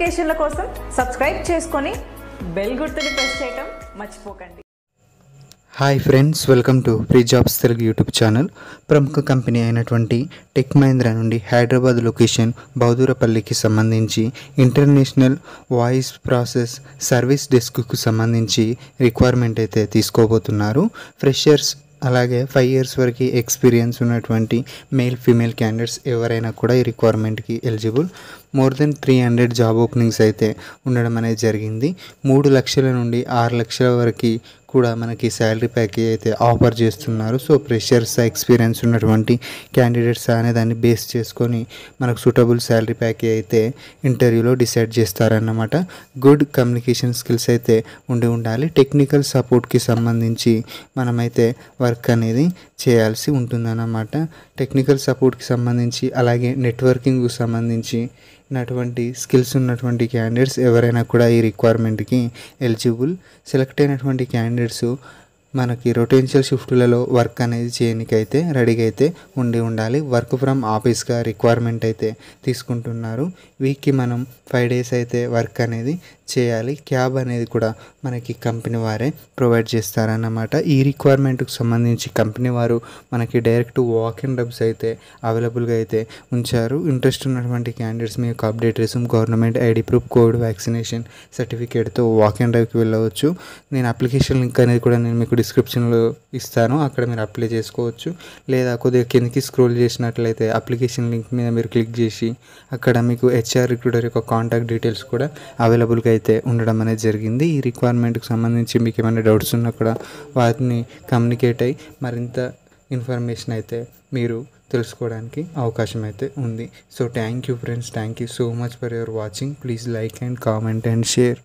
నోటిఫికేషన్ల కోసం సబ్స్క్రైబ్ చేసుకొని బెల్ గుర్తుని ప్రెస్ చేయటం మర్చిపోకండి hi friends welcome to free jobs Telugu YouTube channel ప్రముఖ కంపెనీ అయినటువంటి టెక్ మహేంద్ర నుండి హైదరాబాద్ లొకేషన్ బౌదూరపల్లికి సంబంధించి ఇంటర్నేషనల్ వాయిస్ ప్రాసెస్ సర్వీస్ డెస్క్కు సంబంధించి రిక్వైర్మెంట్ అయితే తీసుకోబోతున్నారు ఫ్రెషర్స్ అలాగే ఫైవ్ ఇయర్స్ వరకు ఎక్స్పీరియన్స్ ఉన్నటువంటి మేల్ ఫీమేల్ క్యాండిడేట్స్ ఎవరైనా కూడా ఈ రిక్వైర్మెంట్కి eligible more than three hundred job openings అయితే ఉండడం అనేది జరిగింది మూడు లక్షల నుండి ఆరు లక్షల వరకు కూడా మనకి శాలరీ ప్యాకేజ్ అయితే ఆఫర్ చేస్తున్నారు సో ప్రెషర్స్ ఎక్స్పీరియన్స్ ఉన్నటువంటి క్యాండిడేట్స్ అనే దాన్ని బేస్ చేసుకొని మనకు సూటబుల్ శాలరీ ప్యాకేజ్ అయితే ఇంటర్వ్యూలో డిసైడ్ చేస్తారన్నమాట గుడ్ కమ్యూనికేషన్ స్కిల్స్ అయితే ఉండి ఉండాలి టెక్నికల్ సపోర్ట్కి సంబంధించి మనమైతే వర్క్ అనేది చేయాల్సి ఉంటుందన్నమాట టెక్నికల్ సపోర్ట్కి సంబంధించి అలాగే నెట్వర్కింగ్కు సంబంధించి ఉన్నటువంటి స్కిల్స్ ఉన్నటువంటి క్యాండిడేట్స్ ఎవరైనా కూడా ఈ రిక్వైర్మెంట్కి ఎలిజిబుల్ సెలెక్ట్ అయినటువంటి క్యాండిడేట్స్ మనకి రొటెన్షియల్ షిఫ్ట్లలో వర్క్ అనేది చేయనికైతే రెడీగా అయితే ఉండి ఉండాలి వర్క్ ఫ్రమ్ ఆఫీస్గా రిక్వైర్మెంట్ అయితే తీసుకుంటున్నారు వీక్కి మనం ఫైవ్ డేస్ అయితే వర్క్ అనేది చేయాలి క్యాబ్ అనేది కూడా మనకి కంపెనీ వారే ప్రొవైడ్ చేస్తారన్నమాట ఈ రిక్వైర్మెంట్కి సంబంధించి కంపెనీ వారు మనకి డైరెక్ట్ వాక్ ఇన్ డబ్స్ అయితే అవైలబుల్గా అయితే ఉంచారు ఇంట్రెస్ట్ ఉన్నటువంటి క్యాండిడేట్స్ మీ యొక్క update resume government ID proof covid vaccination సర్టిఫికేట్తో వాక్ ఇన్ డ్రైవ్కి వెళ్ళవచ్చు నేను అప్లికేషన్ లింక్ అనేది కూడా నేను మీకు డిస్క్రిప్షన్లో ఇస్తాను అక్కడ మీరు అప్లై చేసుకోవచ్చు లేదా కొద్దిగా కిందకి స్క్రోల్ చేసినట్లయితే అప్లికేషన్ లింక్ మీద మీరు క్లిక్ చేసి అక్కడ మీకు హెచ్ఆర్ రిక్రూటర్ యొక్క కాంటాక్ట్ డీటెయిల్స్ కూడా అవైలబుల్గా అయితే ఉండడం అనేది జరిగింది ఈ రిక్వైర్మెంట్కి సంబంధించి మీకు ఏమైనా డౌట్స్ ఉన్నా కూడా వాటిని కమ్యూనికేట్ అయ్యి మరింత ఇన్ఫర్మేషన్ అయితే మీరు తెలుసుకోవడానికి అవకాశం అయితే ఉంది so thank you friends thank you so much for your watching please like and comment and share